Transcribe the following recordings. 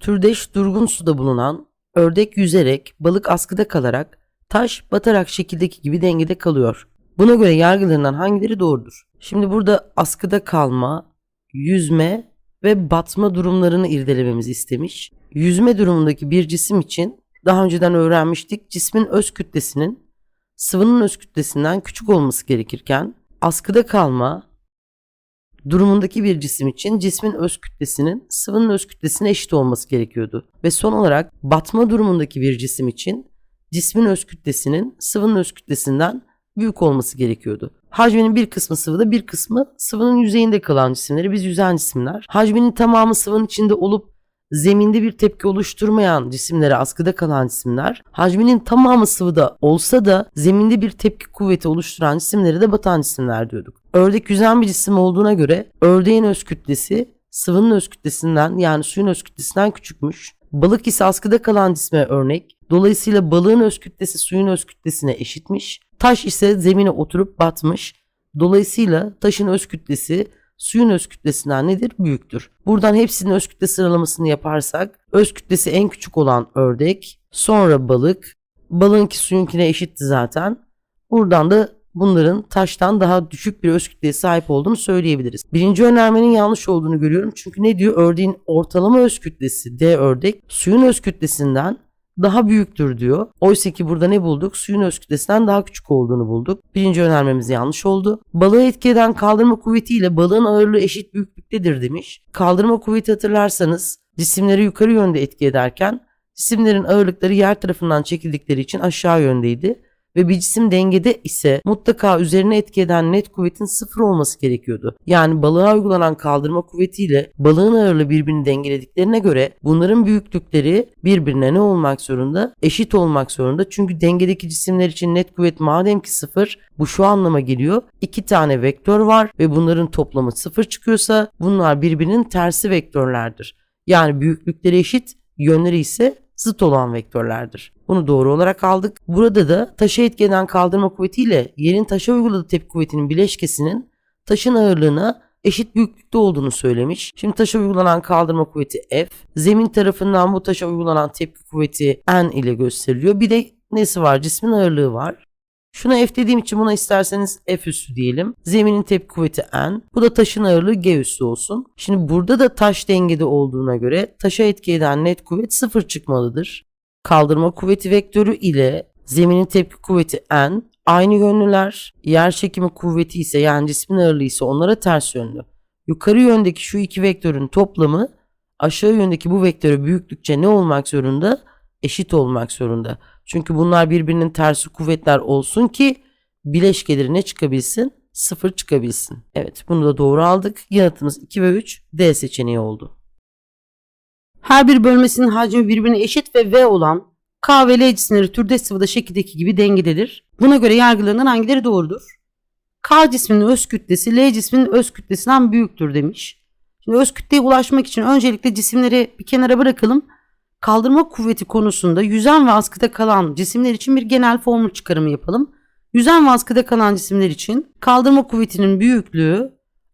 türdeş durgun suda bulunan, ördek yüzerek, balık askıda kalarak, taş batarak şekildeki gibi dengede kalıyor. Buna göre yargılarından hangileri doğrudur? Şimdi burada askıda kalma, yüzme ve batma durumlarını irdelememiz istemiş. Yüzme durumundaki bir cisim için daha önceden öğrenmiştik cismin öz kütlesinin sıvının öz kütlesinden küçük olması gerekirken askıda kalma, durumundaki bir cisim için cismin öz kütlesinin sıvının öz kütlesine eşit olması gerekiyordu. Ve son olarak batma durumundaki bir cisim için cismin öz kütlesinin sıvının öz kütlesinden büyük olması gerekiyordu. Hacminin bir kısmı sıvıda bir kısmı sıvının yüzeyinde kalan cisimleri biz yüzen cisimler. Hacminin tamamı sıvının içinde olup zeminde bir tepki oluşturmayan cisimlere askıda kalan cisimler hacminin tamamı sıvıda olsa da zeminde bir tepki kuvveti oluşturan cisimlere de batan cisimler diyorduk. Ördek yüzen bir cisim olduğuna göre ördeğin öz kütlesi sıvının öz kütlesinden yani suyun öz kütlesinden küçükmüş. Balık ise askıda kalan cisme örnek. Dolayısıyla balığın öz kütlesi suyun öz kütlesine eşitmiş. Taş ise zemine oturup batmış. Dolayısıyla taşın öz kütlesi suyun öz kütlesinden nedir? Büyüktür. Buradan hepsinin öz kütle sıralamasını yaparsak öz kütlesi en küçük olan ördek, sonra balık, balınki suyunkine eşitti zaten. Buradan da bunların taştan daha düşük bir öz kütleye sahip olduğunu söyleyebiliriz. Birinci önermenin yanlış olduğunu görüyorum. Çünkü ne diyor? Ördeğin ortalama öz kütlesi D ördek suyun öz kütlesinden daha büyüktür diyor. Oysa ki burada ne bulduk? Suyun öz kütlesinden daha küçük olduğunu bulduk. Birinci önermemiz yanlış oldu. Balığı etki kaldırma kuvvetiyle balığın ağırlığı eşit büyüklüktedir demiş. Kaldırma kuvveti hatırlarsanız cisimleri yukarı yönde etki ederken cisimlerin ağırlıkları yer tarafından çekildikleri için aşağı yöndeydi ve bir cisim dengede ise mutlaka üzerine etki eden net kuvvetin sıfır olması gerekiyordu. Yani balığa uygulanan kaldırma kuvvetiyle balığın ağırlığı birbirini dengelediklerine göre bunların büyüklükleri birbirine ne olmak zorunda? Eşit olmak zorunda. Çünkü dengedeki cisimler için net kuvvet madem ki sıfır bu şu anlama geliyor. İki tane vektör var ve bunların toplamı sıfır çıkıyorsa bunlar birbirinin tersi vektörlerdir. Yani büyüklükleri eşit, yönleri ise zıt olan vektörlerdir. Bunu doğru olarak aldık. Burada da taşı etkeden kaldırma kuvvetiyle yerin taşa uyguladığı tepki kuvvetinin bileşkesinin taşın ağırlığına eşit büyüklükte olduğunu söylemiş. Şimdi taşa uygulanan kaldırma kuvveti F, zemin tarafından bu taşa uygulanan tepki kuvveti N ile gösteriliyor. Bir de nesi var? Cismin ağırlığı var. Şuna F dediğim için buna isterseniz F üssü diyelim. Zeminin tepki kuvveti N. Bu da taşın ağırlığı G üssü olsun. Şimdi burada da taş dengede olduğuna göre taşa etki eden net kuvvet sıfır çıkmalıdır. Kaldırma kuvveti vektörü ile zeminin tepki kuvveti N aynı yönlüler. Yer çekimi kuvveti ise yani cismin ağırlığı ise onlara ters yönlü. Yukarı yöndeki şu iki vektörün toplamı aşağı yöndeki bu vektöre büyüklükçe ne olmak zorunda? Eşit olmak zorunda. Çünkü bunlar birbirinin tersi kuvvetler olsun ki bileşkeleri ne çıkabilsin? Sıfır çıkabilsin. Evet bunu da doğru aldık. Yanıtımız 2 ve 3 D seçeneği oldu. Her bir bölmesinin hacmi birbirine eşit ve V olan K ve L cisimleri türde sıvıda şekildeki gibi dengededir. Buna göre yargılanan hangileri doğrudur? K cisminin öz kütlesi L cisminin öz kütlesinden büyüktür demiş. Şimdi öz kütleye ulaşmak için öncelikle cisimleri bir kenara bırakalım kaldırma kuvveti konusunda yüzen ve askıda kalan cisimler için bir genel formül çıkarımı yapalım. Yüzen ve askıda kalan cisimler için kaldırma kuvvetinin büyüklüğü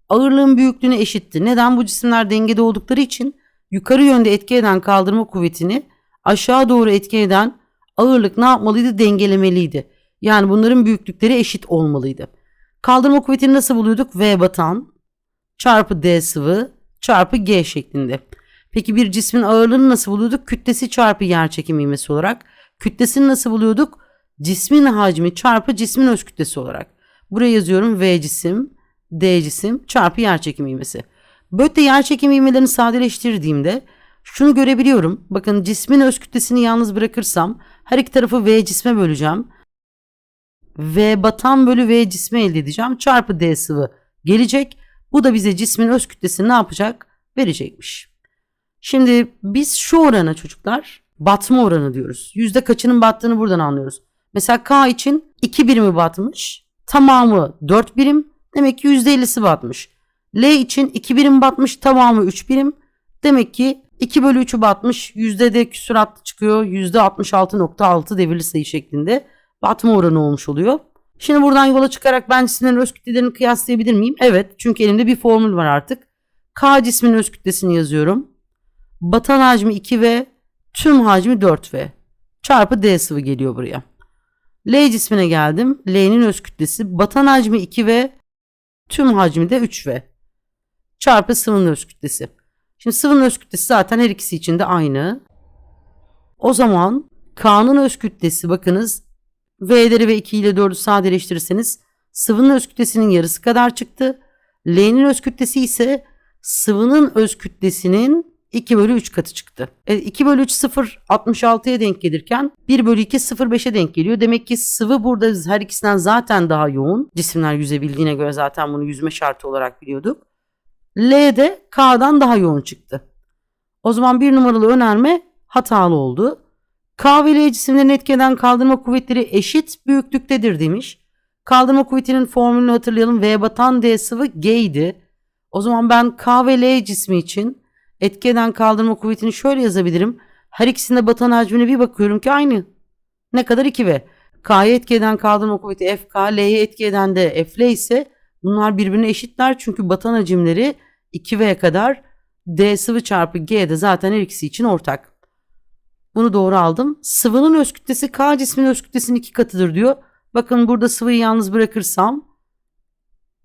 ağırlığın büyüklüğüne eşitti. Neden? Bu cisimler dengede oldukları için yukarı yönde etki eden kaldırma kuvvetini aşağı doğru etki eden ağırlık ne yapmalıydı? Dengelemeliydi. Yani bunların büyüklükleri eşit olmalıydı. Kaldırma kuvvetini nasıl buluyorduk? V batan çarpı D sıvı çarpı G şeklinde. Peki bir cismin ağırlığını nasıl buluyorduk? Kütlesi çarpı yer çekimi ivmesi olarak. Kütlesini nasıl buluyorduk? Cismin hacmi çarpı cismin öz kütlesi olarak. Buraya yazıyorum V cisim, D cisim çarpı yer çekimi ivmesi. Böyle yer çekimi ivmelerini sadeleştirdiğimde şunu görebiliyorum. Bakın cismin öz kütlesini yalnız bırakırsam her iki tarafı V cisme böleceğim. V batan bölü V cismi elde edeceğim. Çarpı D sıvı gelecek. Bu da bize cismin öz kütlesini ne yapacak? Verecekmiş. Şimdi biz şu orana çocuklar batma oranı diyoruz. Yüzde kaçının battığını buradan anlıyoruz. Mesela K için 2 birimi batmış. Tamamı 4 birim. Demek ki %50'si batmış. L için 2 birim batmış. Tamamı 3 birim. Demek ki 2 bölü 3'ü batmış. Yüzde de küsuratlı çıkıyor. Yüzde %66.6 devirli sayı şeklinde batma oranı olmuş oluyor. Şimdi buradan yola çıkarak ben sizlerin öz kütlelerini kıyaslayabilir miyim? Evet. Çünkü elimde bir formül var artık. K cisminin öz kütlesini yazıyorum. Batan hacmi 2V, tüm hacmi 4V. Çarpı D sıvı geliyor buraya. L cismine geldim. L'nin öz kütlesi batan hacmi 2V, tüm hacmi de 3V. Çarpı sıvının öz kütlesi. Şimdi sıvının öz kütlesi zaten her ikisi için de aynı. O zaman K'nın öz kütlesi bakınız V'leri ve 2 ile 4'ü sadeleştirirseniz sıvının öz kütlesinin yarısı kadar çıktı. L'nin öz kütlesi ise sıvının öz kütlesinin 2 bölü 3 katı çıktı. E, 2 bölü 3 0 66'ya denk gelirken 1 bölü 2 0 5'e denk geliyor. Demek ki sıvı burada her ikisinden zaten daha yoğun. Cisimler yüzebildiğine göre zaten bunu yüzme şartı olarak biliyorduk. L de K'dan daha yoğun çıktı. O zaman bir numaralı önerme hatalı oldu. K ve L cisimlerini etkeden kaldırma kuvvetleri eşit büyüklüktedir demiş. Kaldırma kuvvetinin formülünü hatırlayalım. V batan D sıvı G idi. O zaman ben K ve L cismi için Etki eden kaldırma kuvvetini şöyle yazabilirim. Her ikisinde batan hacmine bir bakıyorum ki aynı. Ne kadar 2 v K'ya etki eden kaldırma kuvveti FK, L'ye etki eden de FL ise bunlar birbirine eşitler. Çünkü batan hacimleri 2V'ye kadar D sıvı çarpı G de zaten her ikisi için ortak. Bunu doğru aldım. Sıvının öz kütlesi K cisminin öz kütlesinin iki katıdır diyor. Bakın burada sıvıyı yalnız bırakırsam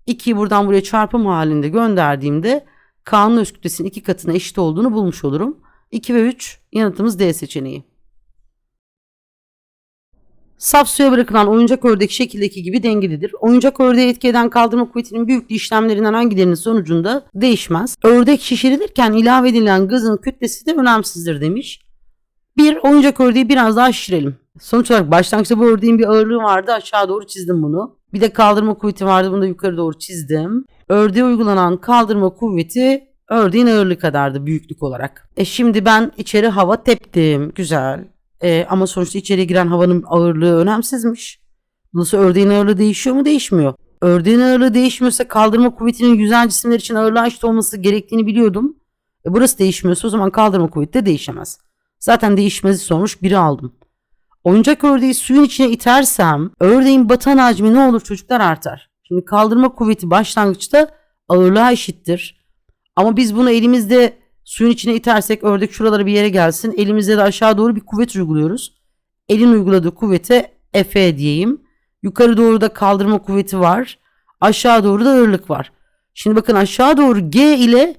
2'yi buradan buraya çarpım halinde gönderdiğimde K'nın öz kütlesinin iki katına eşit olduğunu bulmuş olurum. 2 ve 3 yanıtımız D seçeneği. Saf suya bırakılan oyuncak ördek şekildeki gibi dengelidir. Oyuncak ördeğe etki eden kaldırma kuvvetinin büyüklüğü işlemlerinden hangilerinin sonucunda değişmez. Ördek şişirilirken ilave edilen gazın kütlesi de önemsizdir demiş. Bir oyuncak ördeği biraz daha şişirelim. Sonuç olarak başlangıçta bu ördeğin bir ağırlığı vardı. Aşağı doğru çizdim bunu. Bir de kaldırma kuvveti vardı. Bunu da yukarı doğru çizdim. Ördeğe uygulanan kaldırma kuvveti ördeğin ağırlığı kadardı büyüklük olarak. E şimdi ben içeri hava teptim. Güzel. E ama sonuçta içeri giren havanın ağırlığı önemsizmiş. Nasıl ördeğin ağırlığı değişiyor mu? Değişmiyor. Ördeğin ağırlığı değişmiyorsa kaldırma kuvvetinin yüzen cisimler için ağırlığa eşit olması gerektiğini biliyordum. E burası değişmiyorsa o zaman kaldırma kuvveti de değişemez. Zaten değişmezi sonuç biri aldım. Oyuncak ördeği suyun içine itersem ördeğin batan hacmi ne olur çocuklar artar. Şimdi kaldırma kuvveti başlangıçta ağırlığa eşittir. Ama biz bunu elimizde suyun içine itersek ördek şuralara bir yere gelsin. Elimizde de aşağı doğru bir kuvvet uyguluyoruz. Elin uyguladığı kuvvete Efe diyeyim. Yukarı doğru da kaldırma kuvveti var. Aşağı doğru da ağırlık var. Şimdi bakın aşağı doğru G ile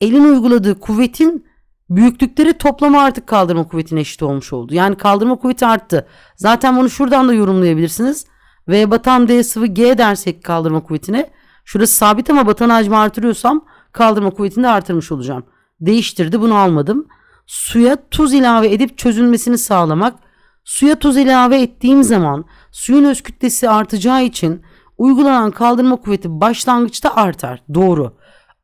elin uyguladığı kuvvetin büyüklükleri toplama artık kaldırma kuvvetine eşit olmuş oldu. Yani kaldırma kuvveti arttı. Zaten bunu şuradan da yorumlayabilirsiniz. V batan D sıvı G dersek kaldırma kuvvetine. Şurası sabit ama batan hacmi artırıyorsam kaldırma kuvvetini de artırmış olacağım. Değiştirdi bunu almadım. Suya tuz ilave edip çözülmesini sağlamak. Suya tuz ilave ettiğim zaman suyun öz kütlesi artacağı için uygulanan kaldırma kuvveti başlangıçta artar. Doğru.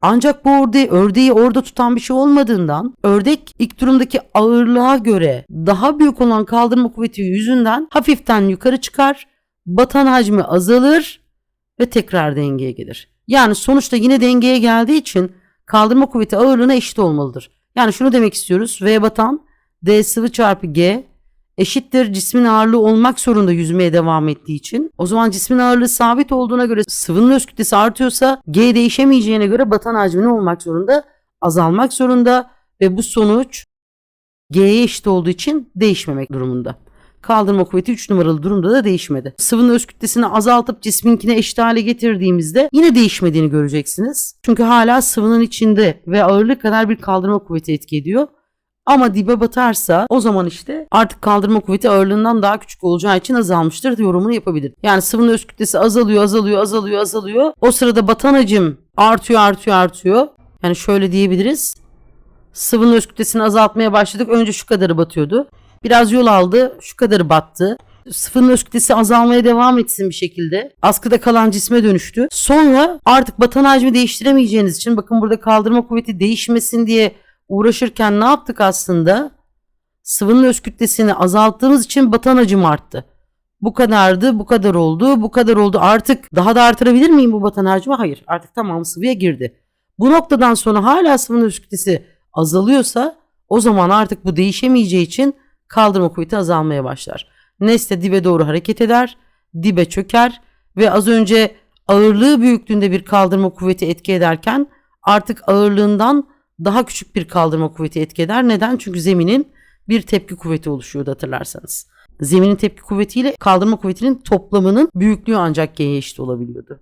Ancak bu ördeği, ördeği orada tutan bir şey olmadığından ördek ilk durumdaki ağırlığa göre daha büyük olan kaldırma kuvveti yüzünden hafiften yukarı çıkar, batan hacmi azalır ve tekrar dengeye gelir. Yani sonuçta yine dengeye geldiği için kaldırma kuvveti ağırlığına eşit olmalıdır. Yani şunu demek istiyoruz. V batan D sıvı çarpı G eşittir cismin ağırlığı olmak zorunda yüzmeye devam ettiği için. O zaman cismin ağırlığı sabit olduğuna göre sıvının öz kütlesi artıyorsa G değişemeyeceğine göre batan hacmi ne olmak zorunda? Azalmak zorunda ve bu sonuç G'ye eşit olduğu için değişmemek durumunda. Kaldırma kuvveti 3 numaralı durumda da değişmedi. Sıvının öz kütlesini azaltıp cisminkine eşit hale getirdiğimizde yine değişmediğini göreceksiniz. Çünkü hala sıvının içinde ve ağırlık kadar bir kaldırma kuvveti etki ediyor. Ama dibe batarsa o zaman işte artık kaldırma kuvveti ağırlığından daha küçük olacağı için azalmıştır yorumunu yapabilir. Yani sıvının öz kütlesi azalıyor, azalıyor, azalıyor, azalıyor. O sırada batan hacim artıyor, artıyor, artıyor. Yani şöyle diyebiliriz. Sıvının öz kütlesini azaltmaya başladık. Önce şu kadarı batıyordu. Biraz yol aldı, şu kadarı battı sıfırın öz kütlesi azalmaya devam etsin bir şekilde. Askıda kalan cisme dönüştü. Sonra artık batan hacmi değiştiremeyeceğiniz için bakın burada kaldırma kuvveti değişmesin diye uğraşırken ne yaptık aslında? Sıvının öz kütlesini azalttığımız için batan hacim arttı. Bu kadardı, bu kadar oldu, bu kadar oldu. Artık daha da artırabilir miyim bu batan hacmi? Hayır. Artık tamam sıvıya girdi. Bu noktadan sonra hala sıvının öz kütlesi azalıyorsa o zaman artık bu değişemeyeceği için kaldırma kuvveti azalmaya başlar. Nesne dibe doğru hareket eder, dibe çöker ve az önce ağırlığı büyüklüğünde bir kaldırma kuvveti etki ederken artık ağırlığından daha küçük bir kaldırma kuvveti etkiler. Neden? Çünkü zeminin bir tepki kuvveti oluşuyordu hatırlarsanız. Zeminin tepki kuvvetiyle kaldırma kuvvetinin toplamının büyüklüğü ancak G'ye eşit olabiliyordu.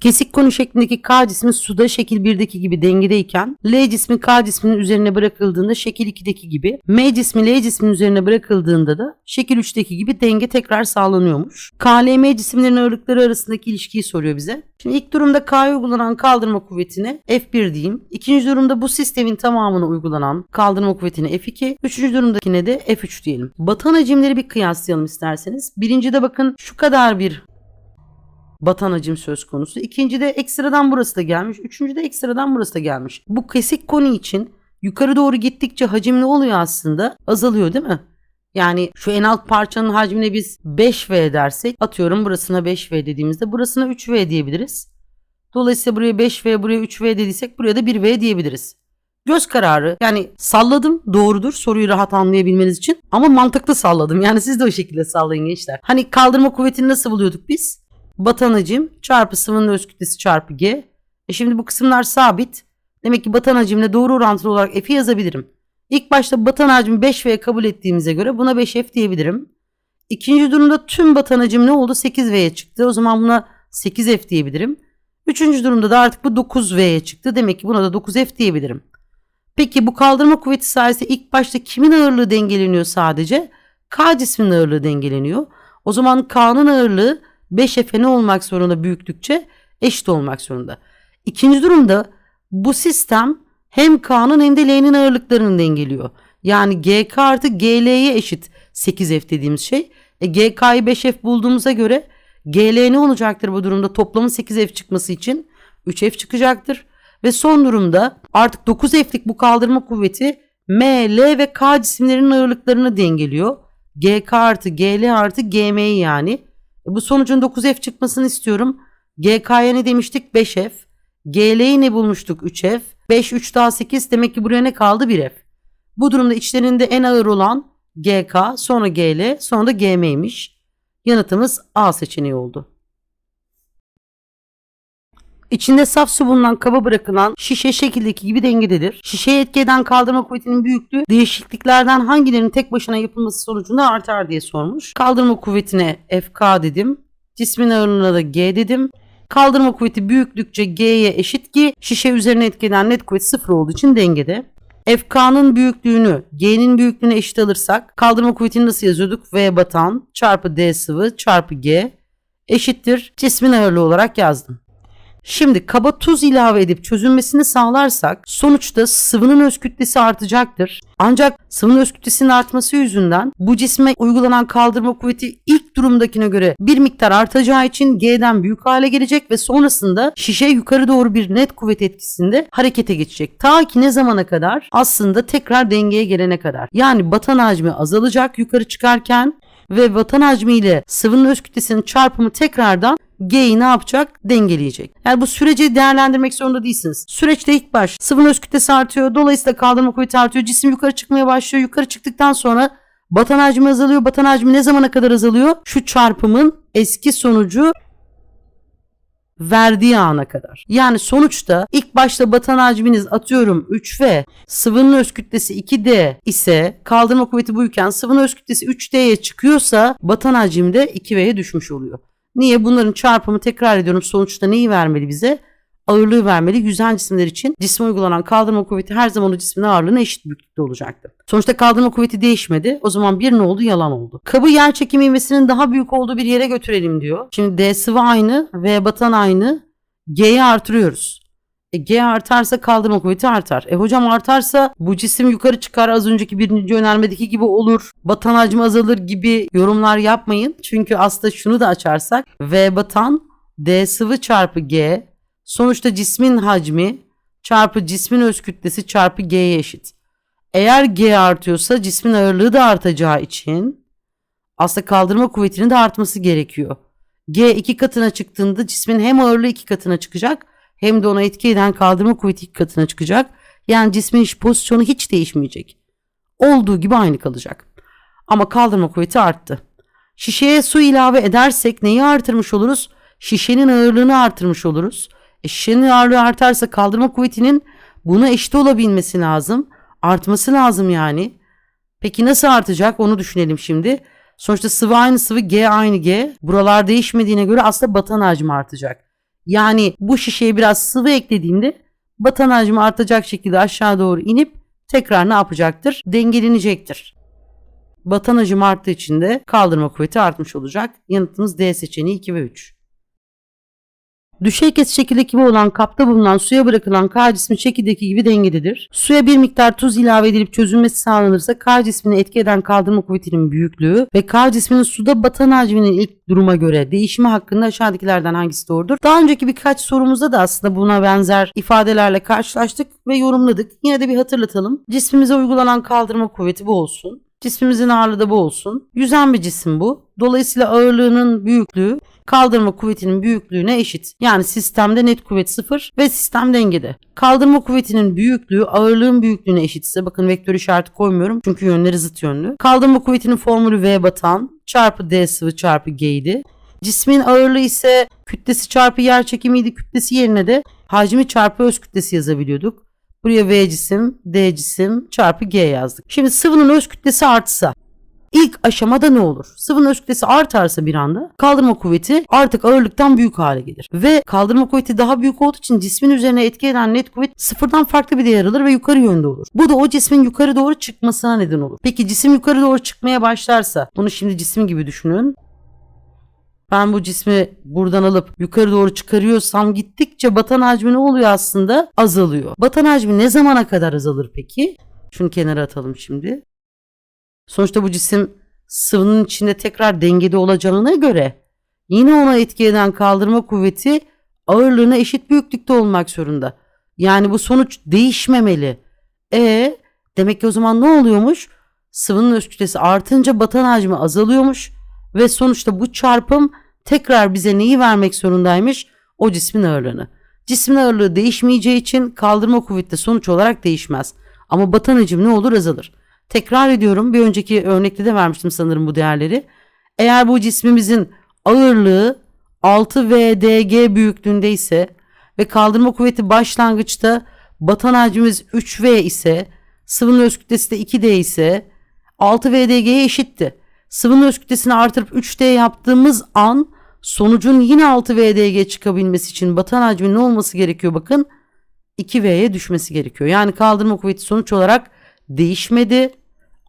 Kesik konu şeklindeki K cismi suda şekil 1'deki gibi dengedeyken L cismi K cisminin üzerine bırakıldığında şekil 2'deki gibi M cismi L cisminin üzerine bırakıldığında da şekil 3'teki gibi denge tekrar sağlanıyormuş. K, L, M cisimlerin ağırlıkları arasındaki ilişkiyi soruyor bize. Şimdi ilk durumda K'ya uygulanan kaldırma kuvvetine F1 diyeyim. İkinci durumda bu sistemin tamamına uygulanan kaldırma kuvvetine F2. Üçüncü durumdakine de F3 diyelim. Batan hacimleri bir kıyaslayalım isterseniz. Birincide bakın şu kadar bir batan hacim söz konusu. İkinci de ekstradan burası da gelmiş. Üçüncü de ekstradan burası da gelmiş. Bu kesik koni için yukarı doğru gittikçe hacim ne oluyor aslında? Azalıyor değil mi? Yani şu en alt parçanın hacmine biz 5V dersek atıyorum burasına 5V dediğimizde burasına 3V diyebiliriz. Dolayısıyla buraya 5V buraya 3V dediysek buraya da 1V diyebiliriz. Göz kararı yani salladım doğrudur soruyu rahat anlayabilmeniz için ama mantıklı salladım yani siz de o şekilde sallayın gençler. Hani kaldırma kuvvetini nasıl buluyorduk biz? Batanacım çarpı sıvının öz kütlesi çarpı G. E şimdi bu kısımlar sabit. Demek ki batan hacimle doğru orantılı olarak F'i yazabilirim. İlk başta batan 5V kabul ettiğimize göre buna 5F diyebilirim. İkinci durumda tüm batanacım ne oldu? 8V'ye çıktı. O zaman buna 8F diyebilirim. Üçüncü durumda da artık bu 9V'ye çıktı. Demek ki buna da 9F diyebilirim. Peki bu kaldırma kuvveti sayesinde ilk başta kimin ağırlığı dengeleniyor sadece? K cisminin ağırlığı dengeleniyor. O zaman K'nın ağırlığı 5 F ne olmak zorunda büyüklükçe? Eşit olmak zorunda. İkinci durumda bu sistem hem K'nın hem de L'nin ağırlıklarını dengeliyor. Yani GK artı GL'ye eşit 8F dediğimiz şey. E, GK'yı 5F bulduğumuza göre GL ne olacaktır bu durumda? Toplamın 8F çıkması için 3F çıkacaktır. Ve son durumda artık 9F'lik bu kaldırma kuvveti M, L ve K cisimlerinin ağırlıklarını dengeliyor. GK artı GL artı GM'yi yani e, bu sonucun 9F çıkmasını istiyorum. GK'ya ne demiştik? 5F. GL'yi ne bulmuştuk? 3F. 5, 3 daha 8. Demek ki buraya ne kaldı? 1F. Bu durumda içlerinde en ağır olan GK, sonra GL, sonra da GM'ymiş. Yanıtımız A seçeneği oldu. İçinde saf su bulunan kaba bırakılan şişe şekildeki gibi dengededir. Şişeye etki eden kaldırma kuvvetinin büyüklüğü değişikliklerden hangilerinin tek başına yapılması sonucunda artar diye sormuş. Kaldırma kuvvetine FK dedim. Cismin ağırlığına da G dedim. Kaldırma kuvveti büyüklükçe G'ye eşit ki şişe üzerine etkilenen net kuvvet sıfır olduğu için dengede. FK'nın büyüklüğünü G'nin büyüklüğüne eşit alırsak kaldırma kuvvetini nasıl yazıyorduk? V batan çarpı D sıvı çarpı G eşittir. Cismin ağırlığı olarak yazdım. Şimdi kaba tuz ilave edip çözülmesini sağlarsak sonuçta sıvının öz kütlesi artacaktır. Ancak sıvının öz kütlesinin artması yüzünden bu cisme uygulanan kaldırma kuvveti ilk durumdakine göre bir miktar artacağı için G'den büyük hale gelecek ve sonrasında şişe yukarı doğru bir net kuvvet etkisinde harekete geçecek. Ta ki ne zamana kadar? Aslında tekrar dengeye gelene kadar. Yani batan hacmi azalacak yukarı çıkarken ve vatan hacmi ile sıvının öz kütlesinin çarpımı tekrardan G'yi ne yapacak? Dengeleyecek. Yani bu süreci değerlendirmek zorunda değilsiniz. Süreçte ilk baş sıvının öz kütlesi artıyor. Dolayısıyla kaldırma kuvveti artıyor. Cisim yukarı çıkmaya başlıyor. Yukarı çıktıktan sonra batan hacmi azalıyor. Batan hacmi ne zamana kadar azalıyor? Şu çarpımın eski sonucu verdiği ana kadar. Yani sonuçta ilk başta batan hacminiz atıyorum 3V, sıvının öz kütlesi 2D ise kaldırma kuvveti buyken sıvının öz kütlesi 3D'ye çıkıyorsa batan hacim de 2V'ye düşmüş oluyor. Niye? Bunların çarpımı tekrar ediyorum sonuçta neyi vermeli bize? ağırlığı vermeli. Yüzen cisimler için cisme uygulanan kaldırma kuvveti her zaman o cismin ağırlığına eşit büyüklükte olacaktı. Sonuçta kaldırma kuvveti değişmedi. O zaman bir ne oldu? Yalan oldu. Kabı yer çekimi ivmesinin daha büyük olduğu bir yere götürelim diyor. Şimdi D sıvı aynı, V batan aynı. G'yi artırıyoruz. E, G artarsa kaldırma kuvveti artar. E hocam artarsa bu cisim yukarı çıkar az önceki birinci önermedeki gibi olur. Batan hacmi azalır gibi yorumlar yapmayın. Çünkü aslında şunu da açarsak V batan D sıvı çarpı G Sonuçta cismin hacmi çarpı cismin öz kütlesi çarpı G'ye eşit. Eğer G artıyorsa cismin ağırlığı da artacağı için aslında kaldırma kuvvetinin de artması gerekiyor. G iki katına çıktığında cismin hem ağırlığı iki katına çıkacak hem de ona etki eden kaldırma kuvveti iki katına çıkacak. Yani cismin pozisyonu hiç değişmeyecek. Olduğu gibi aynı kalacak. Ama kaldırma kuvveti arttı. Şişeye su ilave edersek neyi artırmış oluruz? Şişenin ağırlığını artırmış oluruz. E ağırlığı artarsa kaldırma kuvvetinin buna eşit olabilmesi lazım. Artması lazım yani. Peki nasıl artacak onu düşünelim şimdi. Sonuçta sıvı aynı sıvı G aynı G. Buralar değişmediğine göre aslında batan hacmi artacak. Yani bu şişeye biraz sıvı eklediğimde batan hacmi artacak şekilde aşağı doğru inip tekrar ne yapacaktır? Dengelenecektir. Batan hacim arttığı için de kaldırma kuvveti artmış olacak. Yanıtımız D seçeneği 2 ve 3. Düşey kes şekildeki olan kapta bulunan suya bırakılan K cismi şekildeki gibi dengededir. Suya bir miktar tuz ilave edilip çözülmesi sağlanırsa K cismini etki eden kaldırma kuvvetinin büyüklüğü ve K cisminin suda batan hacminin ilk duruma göre değişimi hakkında aşağıdakilerden hangisi doğrudur? Daha önceki birkaç sorumuzda da aslında buna benzer ifadelerle karşılaştık ve yorumladık. Yine de bir hatırlatalım. Cismimize uygulanan kaldırma kuvveti bu olsun. Cismimizin ağırlığı da bu olsun. Yüzen bir cisim bu. Dolayısıyla ağırlığının büyüklüğü kaldırma kuvvetinin büyüklüğüne eşit. Yani sistemde net kuvvet sıfır ve sistem dengede. Kaldırma kuvvetinin büyüklüğü ağırlığın büyüklüğüne eşitse bakın vektör işareti koymuyorum çünkü yönleri zıt yönlü. Kaldırma kuvvetinin formülü V batan çarpı D sıvı çarpı G idi. Cismin ağırlığı ise kütlesi çarpı yer çekimiydi. Kütlesi yerine de hacmi çarpı öz kütlesi yazabiliyorduk. Buraya V cisim, D cisim çarpı G yazdık. Şimdi sıvının öz kütlesi artsa ilk aşamada ne olur? Sıvının öz kütlesi artarsa bir anda kaldırma kuvveti artık ağırlıktan büyük hale gelir. Ve kaldırma kuvveti daha büyük olduğu için cismin üzerine etki eden net kuvvet sıfırdan farklı bir değer alır ve yukarı yönde olur. Bu da o cismin yukarı doğru çıkmasına neden olur. Peki cisim yukarı doğru çıkmaya başlarsa bunu şimdi cisim gibi düşünün ben bu cismi buradan alıp yukarı doğru çıkarıyorsam gittikçe batan hacmi ne oluyor aslında? Azalıyor. Batan hacmi ne zamana kadar azalır peki? Şunu kenara atalım şimdi. Sonuçta bu cisim sıvının içinde tekrar dengede olacağına göre yine ona etki eden kaldırma kuvveti ağırlığına eşit büyüklükte olmak zorunda. Yani bu sonuç değişmemeli. E demek ki o zaman ne oluyormuş? Sıvının öz kütlesi artınca batan hacmi azalıyormuş ve sonuçta bu çarpım tekrar bize neyi vermek zorundaymış? O cismin ağırlığını. Cismin ağırlığı değişmeyeceği için kaldırma kuvveti de sonuç olarak değişmez. Ama batan hacim ne olur azalır. Tekrar ediyorum bir önceki örnekte de vermiştim sanırım bu değerleri. Eğer bu cismimizin ağırlığı 6 VDG büyüklüğünde ise ve kaldırma kuvveti başlangıçta batan hacmimiz 3V ise sıvının öz kütlesi de 2D ise 6 VDG'ye eşitti sıvının öz kütlesini artırıp 3D yaptığımız an sonucun yine 6VD'ye çıkabilmesi için batan hacmin ne olması gerekiyor bakın 2V'ye düşmesi gerekiyor. Yani kaldırma kuvveti sonuç olarak değişmedi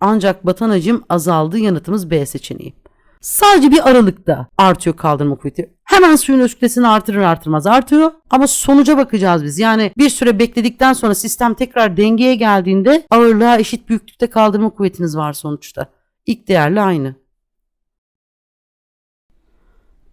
ancak batan hacim azaldı yanıtımız B seçeneği. Sadece bir aralıkta artıyor kaldırma kuvveti. Hemen suyun öz kütlesini artırır artırmaz artıyor ama sonuca bakacağız biz. Yani bir süre bekledikten sonra sistem tekrar dengeye geldiğinde ağırlığa eşit büyüklükte kaldırma kuvvetiniz var sonuçta. İlk değerle aynı.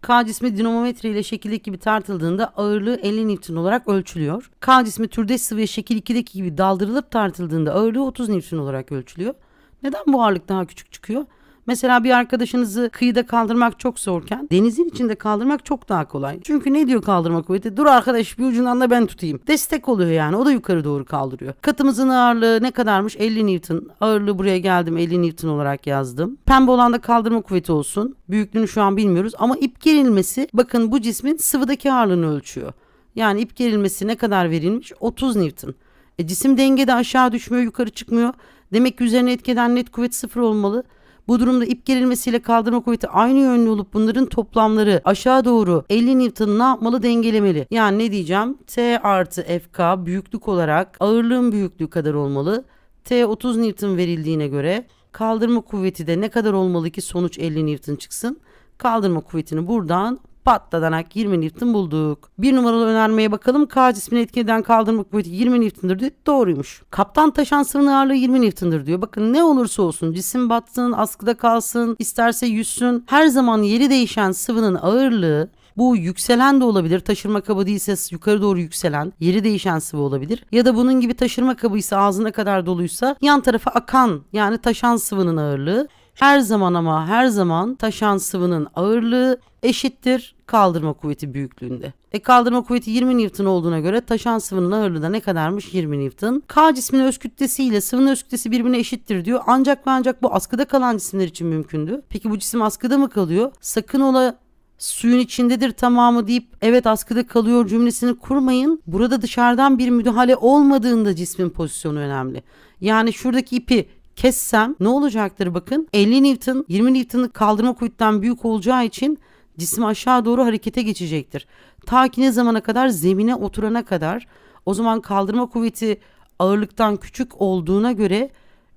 K cismi dinamometre ile şekildeki gibi tartıldığında ağırlığı 50 Newton olarak ölçülüyor. K cismi türdeş sıvıya şekil 2'deki gibi daldırılıp tartıldığında ağırlığı 30 Newton olarak ölçülüyor. Neden bu ağırlık daha küçük çıkıyor? Mesela bir arkadaşınızı kıyıda kaldırmak çok zorken denizin içinde kaldırmak çok daha kolay. Çünkü ne diyor kaldırma kuvveti? Dur arkadaş bir ucundan da ben tutayım. Destek oluyor yani. O da yukarı doğru kaldırıyor. Katımızın ağırlığı ne kadarmış? 50 Newton. Ağırlığı buraya geldim 50 Newton olarak yazdım. Pembe olan da kaldırma kuvveti olsun. Büyüklüğünü şu an bilmiyoruz ama ip gerilmesi bakın bu cismin sıvıdaki ağırlığını ölçüyor. Yani ip gerilmesi ne kadar verilmiş? 30 Newton. E, cisim dengede aşağı düşmüyor, yukarı çıkmıyor. Demek ki üzerine etkeden net kuvvet sıfır olmalı. Bu durumda ip gerilmesiyle kaldırma kuvveti aynı yönlü olup bunların toplamları aşağı doğru 50 Newton ne yapmalı dengelemeli. Yani ne diyeceğim? T artı FK büyüklük olarak ağırlığın büyüklüğü kadar olmalı. T 30 Newton verildiğine göre kaldırma kuvveti de ne kadar olmalı ki sonuç 50 Newton çıksın? Kaldırma kuvvetini buradan patladanak 20 Newton bulduk. Bir numaralı önermeye bakalım. K cismini etkileden kaldırmak boyutu 20 Newton'dır diyor. Doğruymuş. Kaptan taşan sıvının ağırlığı 20 Newton'dır diyor. Bakın ne olursa olsun cisim batsın, askıda kalsın, isterse yüzsün. Her zaman yeri değişen sıvının ağırlığı bu yükselen de olabilir. Taşırma kabı değilse yukarı doğru yükselen, yeri değişen sıvı olabilir. Ya da bunun gibi taşırma kabı ise ağzına kadar doluysa yan tarafa akan yani taşan sıvının ağırlığı her zaman ama her zaman taşan sıvının ağırlığı eşittir kaldırma kuvveti büyüklüğünde. E kaldırma kuvveti 20 Newton olduğuna göre taşan sıvının ağırlığı da ne kadarmış? 20 Newton. K cisminin öz kütlesi ile sıvının öz kütlesi birbirine eşittir diyor. Ancak ve ancak bu askıda kalan cisimler için mümkündü. Peki bu cisim askıda mı kalıyor? Sakın ola suyun içindedir tamamı deyip evet askıda kalıyor cümlesini kurmayın. Burada dışarıdan bir müdahale olmadığında cismin pozisyonu önemli. Yani şuradaki ipi kessem ne olacaktır bakın. 50 Newton 20 Newton'lık kaldırma kuvvetten büyük olacağı için cisim aşağı doğru harekete geçecektir. Ta ki ne zamana kadar zemine oturana kadar o zaman kaldırma kuvveti ağırlıktan küçük olduğuna göre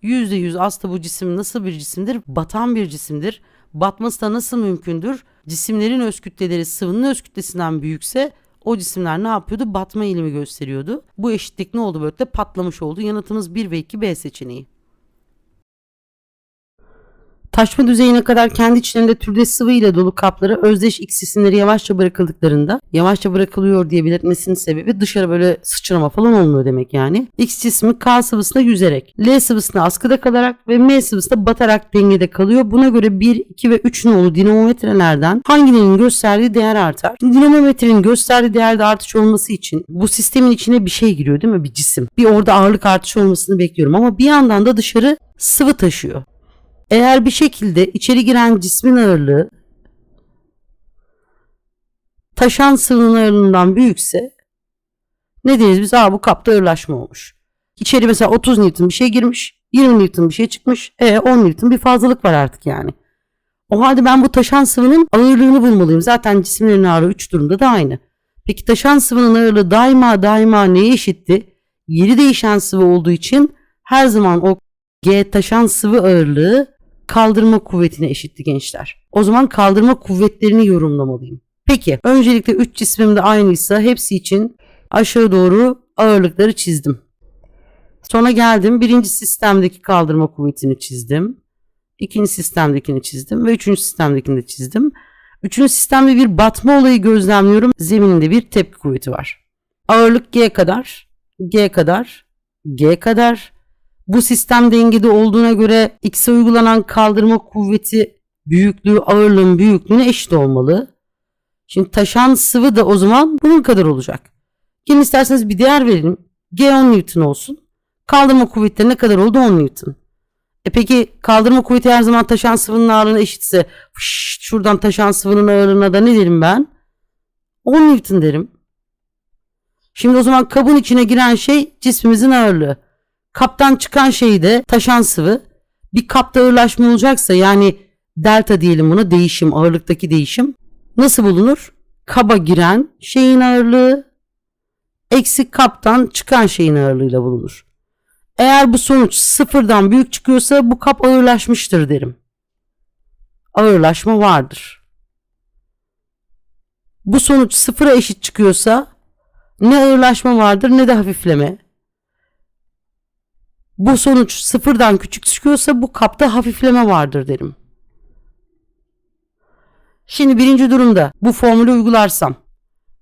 %100 aslında bu cisim nasıl bir cisimdir? Batan bir cisimdir. Batması da nasıl mümkündür? Cisimlerin öz kütleleri sıvının öz kütlesinden büyükse o cisimler ne yapıyordu? Batma eğilimi gösteriyordu. Bu eşitlik ne oldu böyle de patlamış oldu. Yanıtımız 1 ve 2 B seçeneği. Taşma düzeyine kadar kendi içlerinde türde sıvı ile dolu kapları özdeş X isimleri yavaşça bırakıldıklarında yavaşça bırakılıyor diye belirtmesinin sebebi dışarı böyle sıçrama falan olmuyor demek yani. X cismi K sıvısına yüzerek, L sıvısına askıda kalarak ve M sıvısına batarak dengede kalıyor. Buna göre 1, 2 ve 3 nolu dinamometrelerden hangilerinin gösterdiği değer artar? dinamometrenin gösterdiği değerde artış olması için bu sistemin içine bir şey giriyor değil mi? Bir cisim. Bir orada ağırlık artışı olmasını bekliyorum ama bir yandan da dışarı sıvı taşıyor. Eğer bir şekilde içeri giren cismin ağırlığı taşan sıvının ağırlığından büyükse ne deriz biz? Aa bu kapta ağırlaşma olmuş. İçeri mesela 30 Newton bir şey girmiş, 20 Newton bir şey çıkmış. E 10 Newton bir fazlalık var artık yani. O halde ben bu taşan sıvının ağırlığını bulmalıyım. Zaten cisimlerin ağırlığı 3 durumda da aynı. Peki taşan sıvının ağırlığı daima daima neye eşitti? Yeri değişen sıvı olduğu için her zaman o G taşan sıvı ağırlığı kaldırma kuvvetine eşitti gençler. O zaman kaldırma kuvvetlerini yorumlamalıyım. Peki öncelikle 3 cismim de aynıysa hepsi için aşağı doğru ağırlıkları çizdim. Sonra geldim birinci sistemdeki kaldırma kuvvetini çizdim. İkinci sistemdekini çizdim ve üçüncü sistemdekini de çizdim. Üçüncü sistemde bir batma olayı gözlemliyorum. Zemininde bir tepki kuvveti var. Ağırlık G kadar, G kadar, G kadar, bu sistem dengede olduğuna göre X'e uygulanan kaldırma kuvveti büyüklüğü ağırlığın büyüklüğüne eşit olmalı. Şimdi taşan sıvı da o zaman bunun kadar olacak. Yine isterseniz bir değer verelim. G 10 Newton olsun. Kaldırma kuvveti ne kadar oldu? 10 Newton. E peki kaldırma kuvveti her zaman taşan sıvının ağırlığına eşitse fış, şuradan taşan sıvının ağırlığına da ne derim ben? 10 Newton derim. Şimdi o zaman kabın içine giren şey cismimizin ağırlığı. Kaptan çıkan şey de taşan sıvı. Bir kapta ağırlaşma olacaksa yani delta diyelim buna değişim ağırlıktaki değişim nasıl bulunur? Kaba giren şeyin ağırlığı eksi kaptan çıkan şeyin ağırlığıyla bulunur. Eğer bu sonuç sıfırdan büyük çıkıyorsa bu kap ağırlaşmıştır derim. Ağırlaşma vardır. Bu sonuç sıfıra eşit çıkıyorsa ne ağırlaşma vardır ne de hafifleme bu sonuç sıfırdan küçük çıkıyorsa bu kapta hafifleme vardır derim. Şimdi birinci durumda bu formülü uygularsam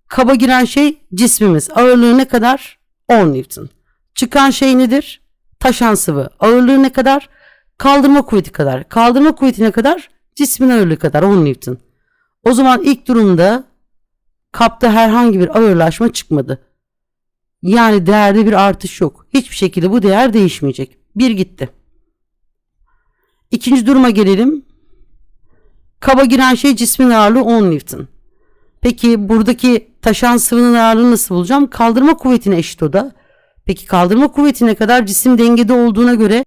kaba giren şey cismimiz ağırlığı ne kadar? 10 Newton. Çıkan şey nedir? Taşan sıvı ağırlığı ne kadar? Kaldırma kuvveti kadar. Kaldırma kuvveti ne kadar? Cismin ağırlığı kadar 10 Newton. O zaman ilk durumda kapta herhangi bir ağırlaşma çıkmadı. Yani değerde bir artış yok. Hiçbir şekilde bu değer değişmeyecek. Bir gitti. İkinci duruma gelelim. Kaba giren şey cismin ağırlığı 10 Newton. Peki buradaki taşan sıvının ağırlığını nasıl bulacağım? Kaldırma kuvvetine eşit o da. Peki kaldırma kuvvetine kadar cisim dengede olduğuna göre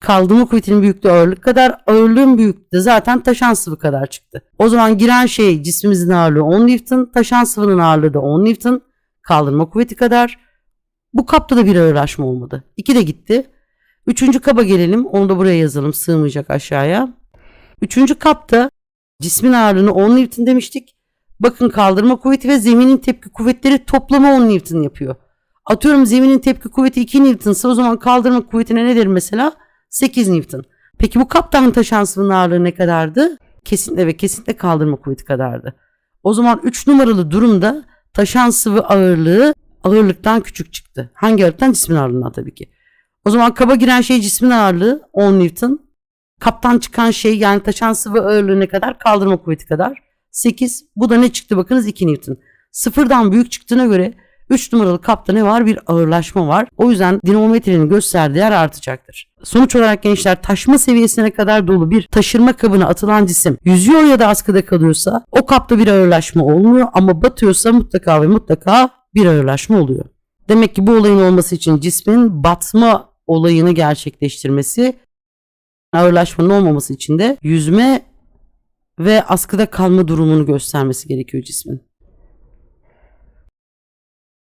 kaldırma kuvvetinin büyüklüğü ağırlık kadar ağırlığın büyüklüğü de zaten taşan sıvı kadar çıktı. O zaman giren şey cismimizin ağırlığı 10 Newton, taşan sıvının ağırlığı da 10 Newton kaldırma kuvveti kadar. Bu kapta da bir ağırlaşma olmadı. İki de gitti. Üçüncü kaba gelelim. Onu da buraya yazalım. Sığmayacak aşağıya. Üçüncü kapta cismin ağırlığını 10 Newton demiştik. Bakın kaldırma kuvveti ve zeminin tepki kuvvetleri toplamı 10 Newton yapıyor. Atıyorum zeminin tepki kuvveti 2 ise o zaman kaldırma kuvvetine ne derim mesela? 8 Newton. Peki bu kaptan taşan sıvının ağırlığı ne kadardı? Kesinlikle ve kesinlikle kaldırma kuvveti kadardı. O zaman 3 numaralı durumda taşan sıvı ağırlığı ağırlıktan küçük çıktı. Hangi ağırlıktan? Cismin ağırlığından tabii ki. O zaman kaba giren şey cismin ağırlığı 10 Newton. Kaptan çıkan şey yani taşan sıvı ağırlığı ne kadar? Kaldırma kuvveti kadar. 8. Bu da ne çıktı bakınız 2 Newton. Sıfırdan büyük çıktığına göre 3 numaralı kapta ne var? Bir ağırlaşma var. O yüzden dinamometrenin gösterdiği yer artacaktır. Sonuç olarak gençler taşma seviyesine kadar dolu bir taşırma kabına atılan cisim yüzüyor ya da askıda kalıyorsa o kapta bir ağırlaşma olmuyor ama batıyorsa mutlaka ve mutlaka bir ağırlaşma oluyor. Demek ki bu olayın olması için cismin batma olayını gerçekleştirmesi ağırlaşmanın olmaması için de yüzme ve askıda kalma durumunu göstermesi gerekiyor cismin.